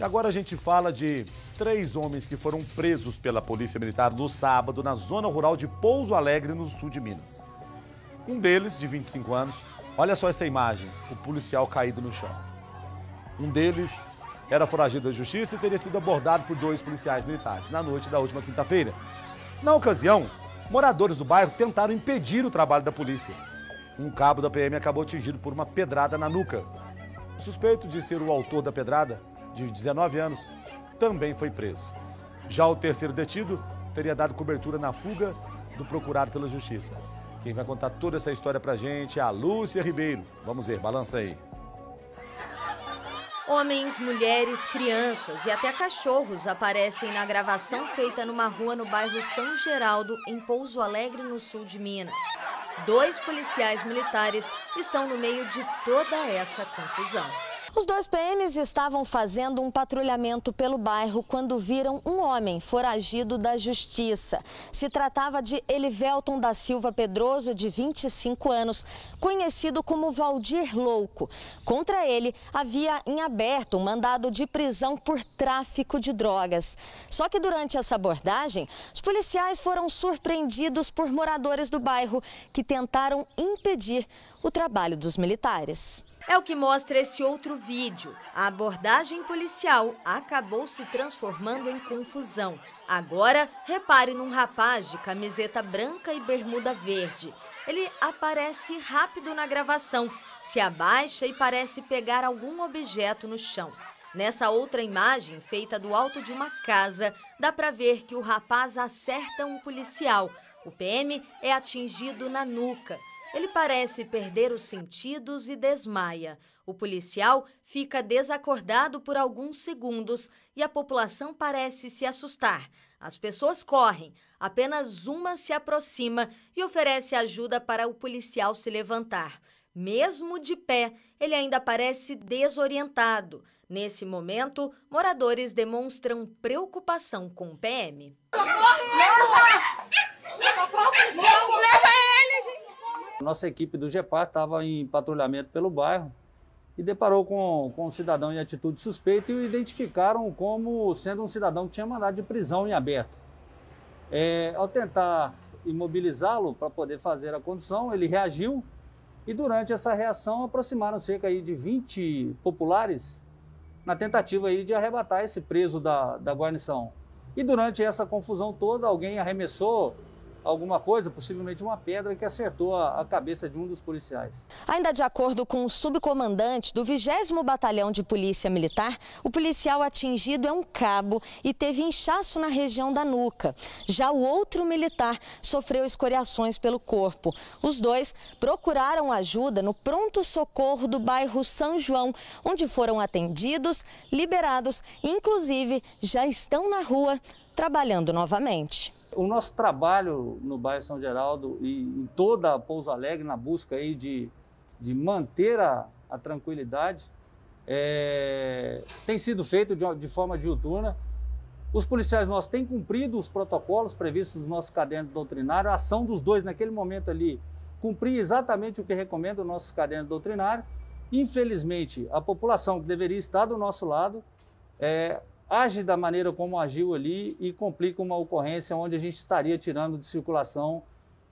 E agora a gente fala de três homens que foram presos pela Polícia Militar no sábado na zona rural de Pouso Alegre, no sul de Minas. Um deles, de 25 anos, olha só essa imagem, o policial caído no chão. Um deles era foragido da justiça e teria sido abordado por dois policiais militares na noite da última quinta-feira. Na ocasião, moradores do bairro tentaram impedir o trabalho da polícia. Um cabo da PM acabou atingido por uma pedrada na nuca. O suspeito de ser o autor da pedrada de 19 anos, também foi preso. Já o terceiro detido teria dado cobertura na fuga do procurado pela justiça. Quem vai contar toda essa história pra gente é a Lúcia Ribeiro. Vamos ver, balança aí. Homens, mulheres, crianças e até cachorros aparecem na gravação feita numa rua no bairro São Geraldo, em Pouso Alegre, no sul de Minas. Dois policiais militares estão no meio de toda essa confusão. Os dois PMs estavam fazendo um patrulhamento pelo bairro quando viram um homem foragido da justiça. Se tratava de Elivelton da Silva Pedroso, de 25 anos, conhecido como Valdir Louco. Contra ele havia em aberto um mandado de prisão por tráfico de drogas. Só que durante essa abordagem, os policiais foram surpreendidos por moradores do bairro que tentaram impedir o trabalho dos militares. É o que mostra esse outro vídeo. A abordagem policial acabou se transformando em confusão. Agora, repare num rapaz de camiseta branca e bermuda verde. Ele aparece rápido na gravação, se abaixa e parece pegar algum objeto no chão. Nessa outra imagem, feita do alto de uma casa, dá para ver que o rapaz acerta um policial. O PM é atingido na nuca. Ele parece perder os sentidos e desmaia. O policial fica desacordado por alguns segundos e a população parece se assustar. As pessoas correm, apenas uma se aproxima e oferece ajuda para o policial se levantar. Mesmo de pé, ele ainda parece desorientado. Nesse momento, moradores demonstram preocupação com o PM. Socorro, Nossa equipe do GEPAR estava em patrulhamento pelo bairro e deparou com, com um cidadão em atitude suspeita e o identificaram como sendo um cidadão que tinha mandado de prisão em aberto. É, ao tentar imobilizá-lo para poder fazer a condução, ele reagiu e durante essa reação aproximaram cerca aí de 20 populares na tentativa aí de arrebatar esse preso da, da guarnição. E durante essa confusão toda, alguém arremessou alguma coisa, possivelmente uma pedra que acertou a, cabeça de um dos policiais. Ainda de acordo com o subcomandante do 20 Batalhão de Polícia Militar, o policial atingido é um cabo e teve inchaço na região da nuca. Já o outro militar sofreu escoriações pelo corpo. Os dois procuraram ajuda no pronto-socorro do bairro São João, onde foram atendidos, liberados e, inclusive, já estão na rua trabalhando novamente. O nosso trabalho no bairro São Geraldo e em toda a Pouso Alegre, na busca aí de, de manter a, a tranquilidade, é, tem sido feito de, de forma diuturna. Os policiais nossos têm cumprido os protocolos previstos no nosso caderno doutrinário. A ação dos dois naquele momento ali cumprir exatamente o que recomenda o nosso caderno doutrinário. Infelizmente, a população que deveria estar do nosso lado é, age da maneira como agiu ali e complica uma ocorrência onde a gente estaria tirando de circulação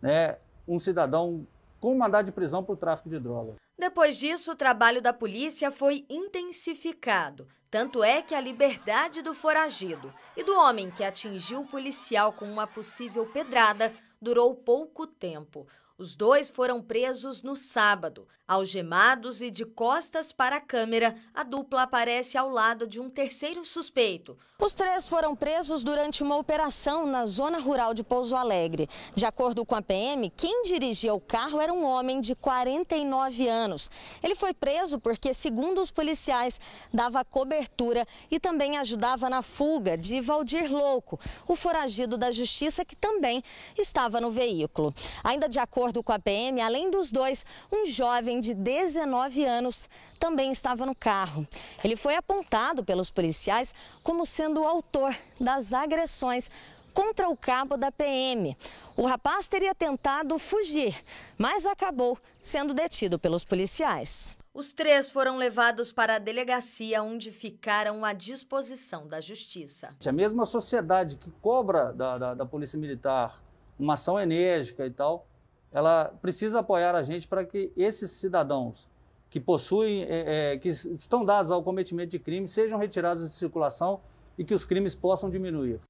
né, um cidadão com mandado de prisão por tráfico de drogas. Depois disso, o trabalho da polícia foi intensificado. Tanto é que a liberdade do foragido e do homem que atingiu o policial com uma possível pedrada durou pouco tempo. Os dois foram presos no sábado. Algemados e de costas para a câmera, a dupla aparece ao lado de um terceiro suspeito. Os três foram presos durante uma operação na zona rural de Pouso Alegre. De acordo com a PM, quem dirigia o carro era um homem de 49 anos. Ele foi preso porque, segundo os policiais, dava cobertura e também ajudava na fuga de Valdir Louco, o foragido da justiça que também estava no veículo. Ainda de acordo acordo com a PM, além dos dois, um jovem de 19 anos também estava no carro. Ele foi apontado pelos policiais como sendo o autor das agressões contra o cabo da PM. O rapaz teria tentado fugir, mas acabou sendo detido pelos policiais. Os três foram levados para a delegacia, onde ficaram à disposição da justiça. A mesma sociedade que cobra da, da, da Polícia Militar uma ação enérgica e tal, ela precisa apoiar a gente para que esses cidadãos que possuem, é, é, que estão dados ao cometimento de crime, sejam retirados de circulação e que os crimes possam diminuir.